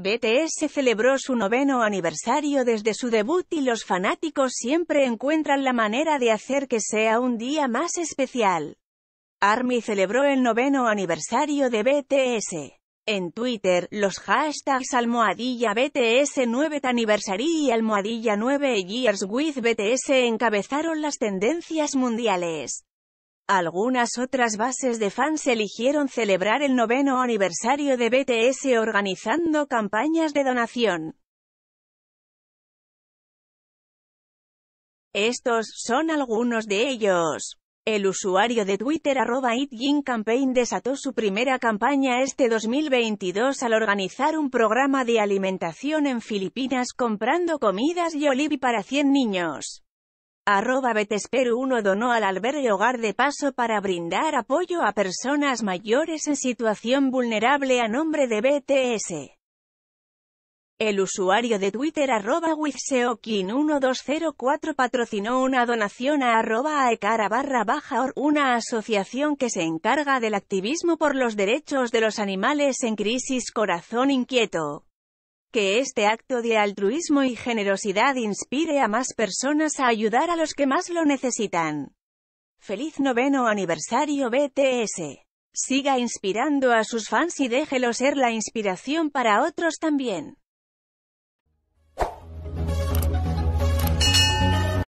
BTS celebró su noveno aniversario desde su debut y los fanáticos siempre encuentran la manera de hacer que sea un día más especial. ARMY celebró el noveno aniversario de BTS. En Twitter, los hashtags almohadilla BTS 9 anniversary y almohadilla 9 years with BTS encabezaron las tendencias mundiales. Algunas otras bases de fans eligieron celebrar el noveno aniversario de BTS organizando campañas de donación. Estos son algunos de ellos. El usuario de Twitter arroba Campaign desató su primera campaña este 2022 al organizar un programa de alimentación en Filipinas comprando comidas y olivi para 100 niños. Arroba Betesperu 1 donó al albergue Hogar de Paso para brindar apoyo a personas mayores en situación vulnerable a nombre de BTS. El usuario de Twitter arroba 1204 patrocinó una donación a arroba aecara barra baja una asociación que se encarga del activismo por los derechos de los animales en crisis Corazón Inquieto. Que este acto de altruismo y generosidad inspire a más personas a ayudar a los que más lo necesitan. Feliz noveno aniversario BTS. Siga inspirando a sus fans y déjelo ser la inspiración para otros también.